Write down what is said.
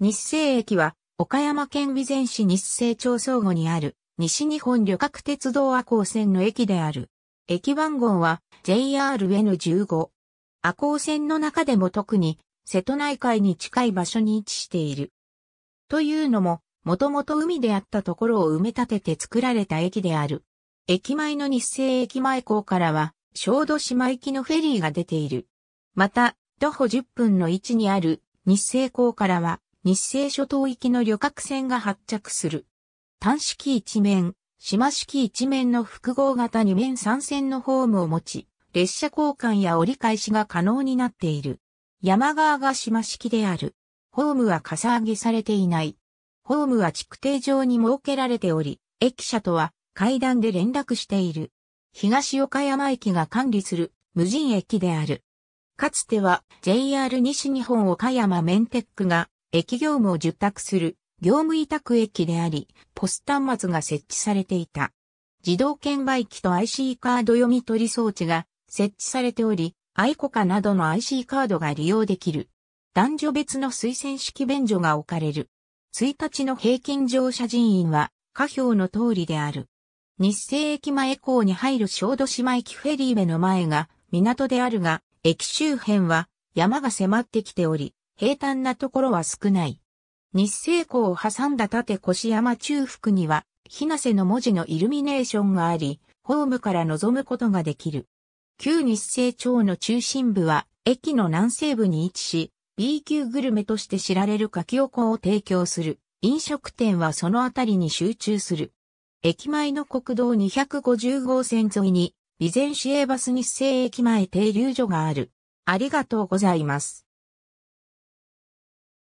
日清駅は、岡山県備前市日清町相互にある、西日本旅客鉄道阿光線の駅である。駅番号は JRN15。阿光線の中でも特に、瀬戸内海に近い場所に位置している。というのも、もともと海であったところを埋め立てて作られた駅である。駅前の日清駅前港からは、小豆島行きのフェリーが出ている。また、徒歩10分の位置にある日清港からは、日清諸島行きの旅客船が発着する。単式一面、島式一面の複合型二面三線のホームを持ち、列車交換や折り返しが可能になっている。山側が島式である。ホームはかさ上げされていない。ホームは築堤上に設けられており、駅舎とは階段で連絡している。東岡山駅が管理する無人駅である。かつては JR 西日本岡山メンテックが駅業務を受託する業務委託駅であり、ポス端末が設置されていた。自動券売機と IC カード読み取り装置が設置されており、アイコカなどの IC カードが利用できる。男女別の推薦式便所が置かれる。1日の平均乗車人員は、下表の通りである。日清駅前港に入る小豆島駅フェリー目の前が港であるが、駅周辺は山が迫ってきており、平坦なところは少ない。日生港を挟んだ縦越山中腹には、ひなせの文字のイルミネーションがあり、ホームから望むことができる。旧日清町の中心部は、駅の南西部に位置し、B 級グルメとして知られる柿おこを提供する。飲食店はそのあたりに集中する。駅前の国道250号線沿いに、備前市営バス日生駅前停留所がある。ありがとうございます。